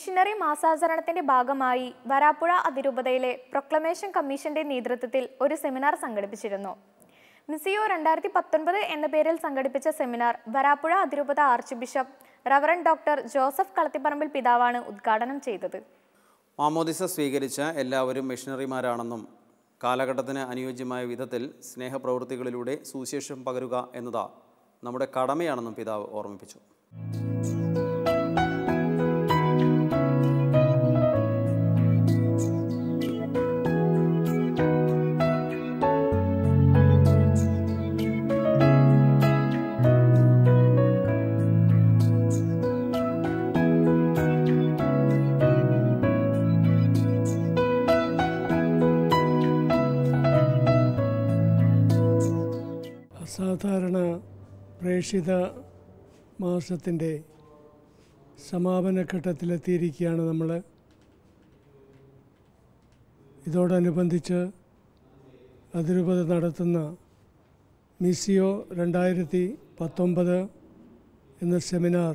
missionary മാസാചരണത്തിന്റെ ഭാഗമായി വരാപ്പുഴ അതിരൂപതയിലെ proclamation കമ്മീഷന്റെ നേതൃത്വത്തിൽ ഒരു സെമിനാർ സംഘടിപ്പിച്ചിരുന്നു മിസിയോ രണ്ടായിരത്തി പത്തൊൻപത് എന്ന പേരിൽ സംഘടിപ്പിച്ച സെമിനാർ വരാപ്പുഴ അതിരൂപത archbishop reverend doctor Joseph Kalathiparambil പിതാവാണ് ഉദ്ഘാടനം ചെയ്തത് മാമോദിസ സ്വീകരിച്ച എല്ലാവരും മിഷണറിമാരാണെന്നും കാലഘട്ടത്തിന് അനുയോജ്യമായ വിധത്തിൽ സ്നേഹപ്രവൃത്തികളിലൂടെ സുവിശേഷം പകരുക എന്നതാ നമ്മുടെ കടമയാണെന്നും പിതാവ് ഓർമ്മിപ്പിച്ചു സാധാരണ പ്രേഷിത മാസത്തിൻ്റെ ഘട്ടത്തിലെത്തിയിരിക്കുകയാണ് നമ്മൾ ഇതോടനുബന്ധിച്ച് അതിരൂപത നടത്തുന്ന മിസിയോ രണ്ടായിരത്തി പത്തൊമ്പത് എന്ന സെമിനാർ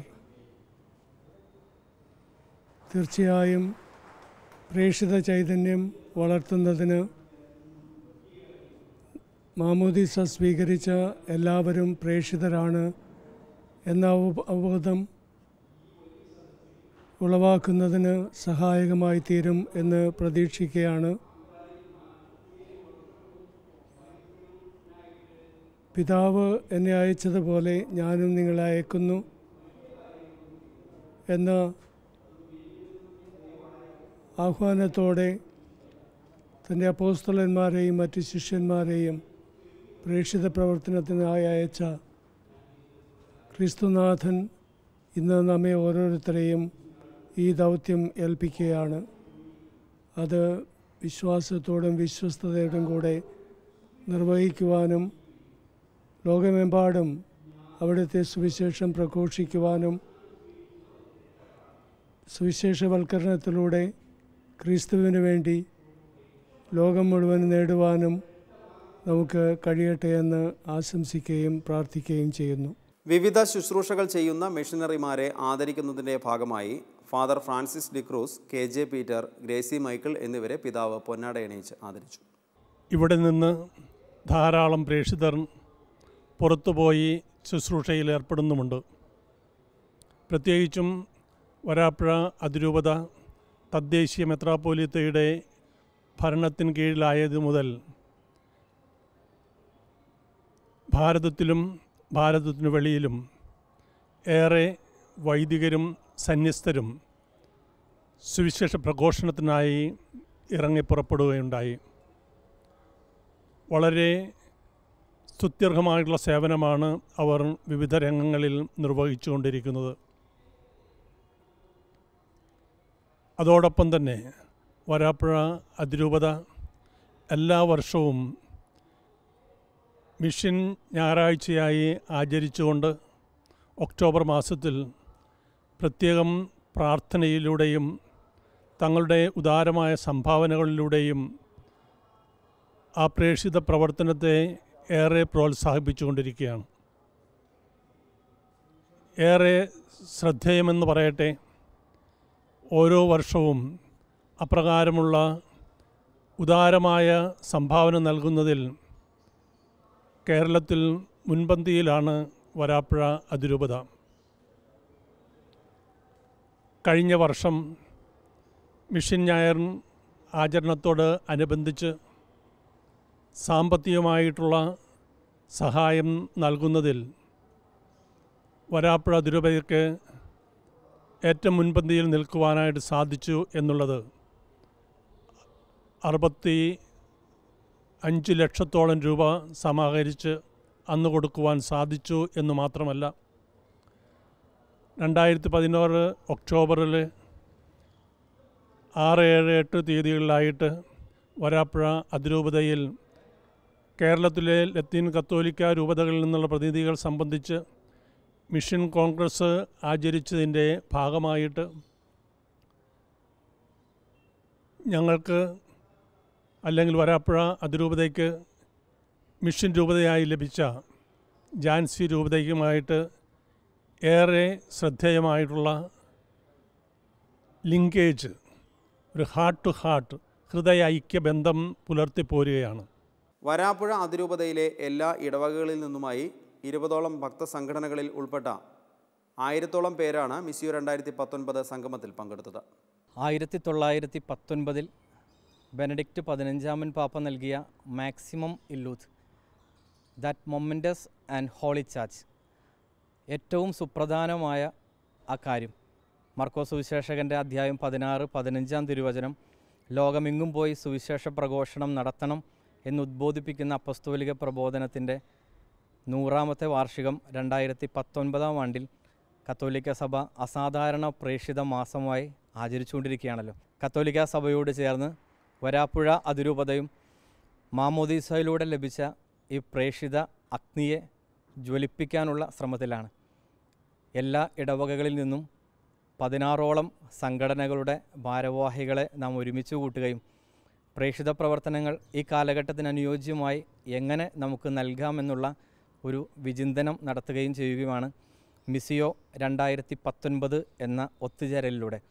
തീർച്ചയായും പ്രേക്ഷിത ചൈതന്യം വളർത്തുന്നതിന് മാമോദീസ സ്വീകരിച്ച എല്ലാവരും പ്രേക്ഷിതരാണ് എന്ന അവബോധം ഉളവാക്കുന്നതിന് സഹായകമായി തീരും എന്ന് പ്രതീക്ഷിക്കുകയാണ് പിതാവ് എന്നെ അയച്ചതുപോലെ ഞാനും നിങ്ങളെ അയക്കുന്നു എന്ന ആഹ്വാനത്തോടെ തൻ്റെ അപ്പോസ്തലന്മാരെയും മറ്റ് ശിഷ്യന്മാരെയും പ്രേക്ഷിത പ്രവർത്തനത്തിനായി അയച്ച ക്രിസ്തുനാഥൻ ഇന്ന് നമ്മെ ഓരോരുത്തരെയും ഈ ദൗത്യം ഏൽപ്പിക്കുകയാണ് അത് വിശ്വാസത്തോടും വിശ്വസ്തയോടും കൂടെ നിർവഹിക്കുവാനും ലോകമെമ്പാടും അവിടുത്തെ സുവിശേഷം പ്രഘോഷിക്കുവാനും സുവിശേഷവൽക്കരണത്തിലൂടെ ക്രിസ്തുവിന് വേണ്ടി ലോകം മുഴുവൻ നേടുവാനും നമുക്ക് കഴിയട്ടെ എന്ന് ആശംസിക്കുകയും പ്രാർത്ഥിക്കുകയും ചെയ്യുന്നു വിവിധ ശുശ്രൂഷകൾ ചെയ്യുന്ന മിഷനറിമാരെ ആദരിക്കുന്നതിൻ്റെ ഭാഗമായി father Francis D'Cruz K J Peter Gracy Michael എന്നിവരെ പിതാവ് പൊന്നാട എണീച്ച് ആദരിച്ചു ഇവിടെ നിന്ന് ധാരാളം പ്രേക്ഷിതർ പുറത്തുപോയി ശുശ്രൂഷയിൽ ഏർപ്പെടുന്നുമുണ്ട് പ്രത്യേകിച്ചും വരാപ്പുഴ അതിരൂപത തദ്ദേശീയ മെത്രാപോലിത്തയുടെ ഭരണത്തിന് കീഴിലായത് മുതൽ ഭാരതത്തിലും ഭാരതത്തിനു വെളിയിലും ഏറെ വൈദികരും സന്യസ്തരും സുവിശേഷ പ്രഘോഷണത്തിനായി പുറപ്പെടുകയുണ്ടായി വളരെ സ്തുത്യർഹമായിട്ടുള്ള സേവനമാണ് അവർ വിവിധ രംഗങ്ങളിൽ നിർവഹിച്ചുകൊണ്ടിരിക്കുന്നത് അതോടൊപ്പം തന്നെ വരാപ്പുഴ അതിരൂപത എല്ലാ വർഷവും മിഷൻ ഞായറാഴ്ചയായി ആചരിച്ചുകൊണ്ട് ഒക്ടോബർ മാസത്തിൽ പ്രത്യേകം പ്രാർത്ഥനയിലൂടെയും തങ്ങളുടെ ഉദാരമായ സംഭാവനകളിലൂടെയും ആ പ്രേക്ഷിത പ്രവർത്തനത്തെ ഏറെ പ്രോത്സാഹിപ്പിച്ചുകൊണ്ടിരിക്കുകയാണ് ഏറെ ശ്രദ്ധേയമെന്ന് പറയട്ടെ ഓരോ വർഷവും അപ്രകാരമുള്ള ഉദാരമായ സംഭാവന നൽകുന്നതിൽ കേരളത്തിൽ മുൻപന്തിയിലാണ് വരാപ്പുഴ അതിരൂപത കഴിഞ്ഞ വർഷം മിഷൻ ഞായർ ആചരണത്തോട് അനുബന്ധിച്ച് സാമ്പത്തികമായിട്ടുള്ള സഹായം നൽകുന്നതിൽ വരാപ്പുഴ അതിരൂപതയ്ക്ക് ഏറ്റവും മുൻപന്തിയിൽ നിൽക്കുവാനായിട്ട് സാധിച്ചു എന്നുള്ളത് അറുപത്തി അഞ്ച് ലക്ഷത്തോളം രൂപ സമാഹരിച്ച് അന്ന് കൊടുക്കുവാൻ സാധിച്ചു എന്ന് മാത്രമല്ല രണ്ടായിരത്തി പതിനാറ് ഒക്ടോബറിൽ ആറ് ഏഴ് എട്ട് തീയതികളിലായിട്ട് വരാപ്പുഴ അതിരൂപതയിൽ കേരളത്തിലെ ലത്തീൻ കത്തോലിക്ക രൂപതകളിൽ നിന്നുള്ള പ്രതിനിധികൾ സംബന്ധിച്ച് മിഷൻ കോൺഗ്രസ് ആചരിച്ചതിൻ്റെ ഭാഗമായിട്ട് ഞങ്ങൾക്ക് അല്ലെങ്കിൽ വരാപ്പുഴ അതിരൂപതയ്ക്ക് മിഷൻ രൂപതയായി ലഭിച്ച ജാൻസി രൂപതയ്ക്കുമായിട്ട് ഏറെ ശ്രദ്ധേയമായിട്ടുള്ള ലിങ്കേജ് ഒരു ഹാർട്ട് ടു ഹാർട്ട് ഹൃദയ ഐക്യബന്ധം പുലർത്തിപ്പോരുകയാണ് വരാപ്പുഴ അതിരൂപതയിലെ എല്ലാ ഇടവകകളിൽ നിന്നുമായി ഇരുപതോളം ഭക്തസംഘടനകളിൽ ഉൾപ്പെട്ട ആയിരത്തോളം പേരാണ് മിസ്യു രണ്ടായിരത്തി പത്തൊൻപത് സംഗമത്തിൽ പങ്കെടുത്തത് ആയിരത്തി തൊള്ളായിരത്തി പത്തൊൻപതിൽ ബെനഡിക്റ്റ് പതിനഞ്ചാമൻ പാപ്പ നൽകിയ Maximum Illud that momentous and holy ചാച്ച് ഏറ്റവും സുപ്രധാനമായ ആ കാര്യം മർക്കോ സുവിശേഷകൻ്റെ അധ്യായം പതിനാറ് പതിനഞ്ചാം തിരുവചനം ലോകമെങ്ങും പോയി സുവിശേഷ പ്രഘോഷണം നടത്തണം എന്നുദ്ബോധിപ്പിക്കുന്ന അപ്പസ്തോലിക പ്രബോധനത്തിൻ്റെ നൂറാമത്തെ വാർഷികം രണ്ടായിരത്തി പത്തൊൻപതാം ആണ്ടിൽ കത്തോലിക്ക സഭ അസാധാരണ പ്രേക്ഷിത മാസമായി ആചരിച്ചുകൊണ്ടിരിക്കുകയാണല്ലോ കത്തോലിക്ക സഭയോട് ചേർന്ന് വരാപ്പുഴ അതിരൂപതയും മാമോദീസയിലൂടെ ലഭിച്ച ഈ പ്രേക്ഷിത അഗ്നിയെ ജ്വലിപ്പിക്കാനുള്ള ശ്രമത്തിലാണ് എല്ലാ ഇടവകകളിൽ നിന്നും പതിനാറോളം സംഘടനകളുടെ ഭാരവാഹികളെ നാം ഒരുമിച്ച് കൂട്ടുകയും പ്രേക്ഷിത പ്രവർത്തനങ്ങൾ ഈ കാലഘട്ടത്തിന് അനുയോജ്യമായി എങ്ങനെ നമുക്ക് നൽകാമെന്നുള്ള ഒരു വിചിന്തനം നടത്തുകയും ചെയ്യുകയുമാണ് മിസിയോ രണ്ടായിരത്തി പത്തൊൻപത് എന്ന ഒത്തുചേരലിലൂടെ